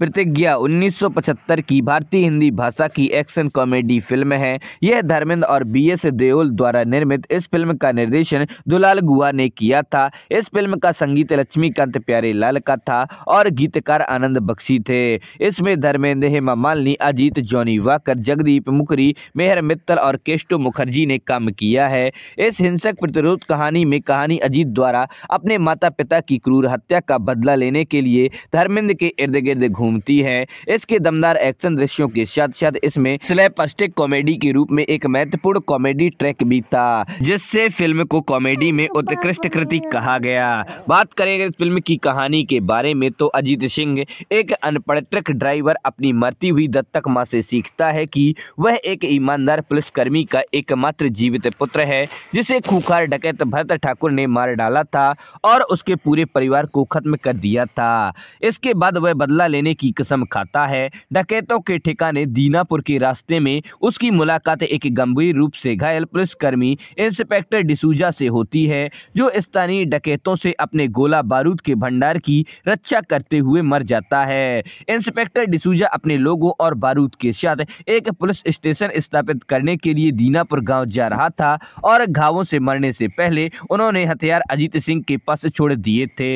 प्रतिज्ञा 1975 की भारतीय हिंदी भाषा की एक्शन कॉमेडी फिल्म है यह धर्मेंद्र और बी एस देओल द्वारा निर्मित इस फिल्म का निर्देशन दुलाल गुहा ने किया था इस फिल्म का संगीत लक्ष्मीकांत प्यारे लाल का था और गीतकार आनंद बख्शी थे इसमें धर्मेंद्र हेमा मालिनी अजीत जॉनी वाकर जगदीप मुखरी मेहर मित्तल और केष्टो मुखर्जी ने काम किया है इस हिंसक प्रतिरोध कहानी में कहानी अजीत द्वारा अपने माता पिता की क्रूर हत्या का बदला लेने के लिए धर्मेंद्र के इर्द गिर्द घूम घूमती है इसके दमदार एक्शन दृश्यों के साथ साथ इसमें स्लैपस्टिक कॉमेडी के रूप में एक महत्वपूर्ण कॉमेडी ट्रैक भी था जिससे फिल्म को कॉमेडी में उत्कृष्ट कृति कहा गया बात करें अगर फिल्म की कहानी के बारे में तो अजीत सिंह एक अनपढ़ ट्रक ड्राइवर अपनी मरती हुई दत्तक माँ से सीखता है कि वह एक ईमानदार पुलिसकर्मी का एकमात्र जीवित पुत्र है जिसे खूखार डकैत भरत ठाकुर ने मार डाला था और उसके पूरे परिवार को खत्म कर दिया था इसके बाद वह बदला लेने की कसम खाता है डकैतों के ठिकाने दीनापुर के रास्ते में उसकी मुलाकात एक गंभीर रूप से घायल पुलिसकर्मी इंस्पेक्टर डिसूजा से होती है जो स्थानीय डकैतों से अपने गोला बारूद के भंडार की रक्षा करते हुए मर जाता है इंस्पेक्टर डिसूजा अपने लोगों और बारूद के साथ एक पुलिस स्टेशन स्थापित करने के लिए दीनापुर गाँव जा रहा था और घावों से मरने से पहले उन्होंने हथियार अजीत सिंह के पास छोड़ दिए थे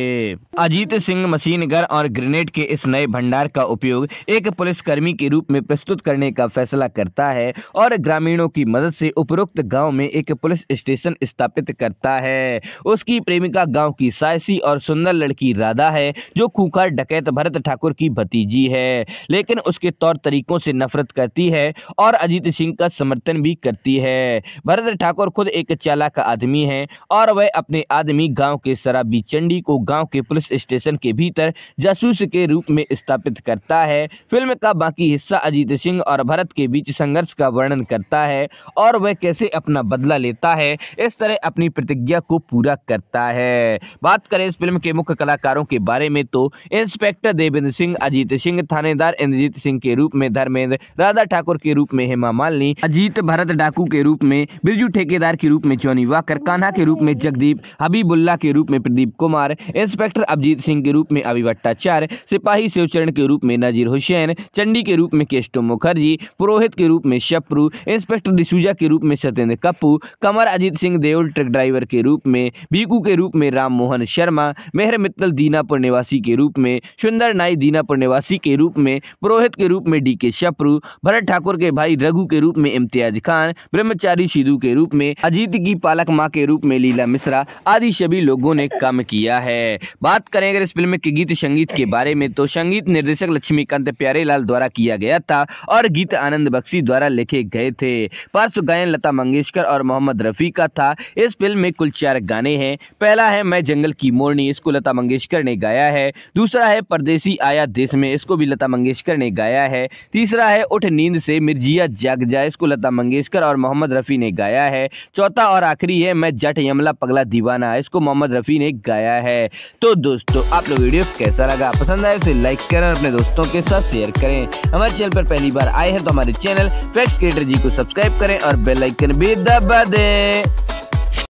अजीत सिंह मशीन गन और ग्रेनेड के इस नए भंडार भंडार का उपयोग एक पुलिसकर्मी के रूप में प्रस्तुत करने का फैसला करता है और ग्रामीणों की मदद से उपरोक्त गांव में एक पुलिस स्टेशन स्थापित करता है उसकी प्रेमिका गांव की साहसी और सुंदर लड़की राधा है जो खूंखार डकैत भरत ठाकुर की भतीजी है लेकिन उसके तौर तरीकों से नफरत करती है और अजीत सिंह का समर्थन भी करती है भरत ठाकुर खुद एक चालाक आदमी है और वह अपने आदमी गाँव के शराबी चंडी को गाँव के पुलिस स्टेशन के भीतर जासूस के रूप में स्थापित स्थापित करता है फिल्म का बाकी हिस्सा अजीत सिंह और भरत के बीच संघर्ष का वर्णन करता है और वह कैसे अपना बदला लेता है इस तरह अपनी प्रतिज्ञा को पूरा करता है बात करें इस फिल्म के मुख्य कलाकारों के बारे में तो इंस्पेक्टर देवेंद्र सिंह अजीत सिंह थानेदार इंद्रजीत सिंह के रूप में धर्मेंद्र राधा ठाकुर के रूप में हेमा मालिनी अजीत भरत डाकू के रूप में बिरजू ठेकेदार के रूप में चौनी वाकर कान्हा के रूप में जगदीप हबीबुल्ला के रूप में प्रदीप कुमार इंस्पेक्टर अभिजीत सिंह के रूप में अभिभट्टाचार्य सिपाही शिवचर चरण के रूप में नजीर हुसैन चंडी के रूप में केस्टो मुखर्जी पुरोहित के रूप में शप्रू इंस्पेक्टर डिसूजा के रूप में सत्येंद्र कपू कमर अजीत सिंह देओल ट्रक ड्राइवर के रूप में बीकू के रूप में राम मोहन शर्मा मेहर मित्तल दीनापुर निवासी के रूप में सुंदर नाई दीनापुर निवासी के रूप में पुरोहित के रूप में डी के शप्रू भरत ठाकुर के भाई रघु के रूप में इम्तियाज खान ब्रह्मचारी सिद्धू के रूप में अजीत की पालक माँ के रूप में लीला मिश्रा आदि सभी लोगों ने काम किया है बात करें अगर इस फिल्म के गीत संगीत के बारे में तो संगीत निर्देशक लक्ष्मीकांत प्यारेलाल द्वारा किया गया था और गीत आनंद बख्शी द्वारा लिखे गए थे पार्श्व गायन लता मंगेशकर और मोहम्मद रफ़ी का था इस फिल्म में कुल चार गाने हैं पहला है मैं जंगल की मोरनी इसको लता मंगेशकर ने गाया है दूसरा है परदेसी आया देश में इसको भी लता मंगेशकर ने गाया है तीसरा है उठ नींद से मिर्जिया जाग जाए इसको लता मंगेशकर और मोहम्मद रफ़ी ने गाया है चौथा और आखिरी है मैं जट यमला पगला दीवाना इसको मोहम्मद रफ़ी ने गाया है तो दोस्तों आप लोग वीडियो कैसा लगा पसंद आए तो लाइक कर करें और अपने दोस्तों के साथ शेयर करें हमारे चैनल पर पहली बार आए हैं तो हमारे चैनल फैक्स क्रिएटर जी को सब्सक्राइब करें और बेलाइकन भी दबा दें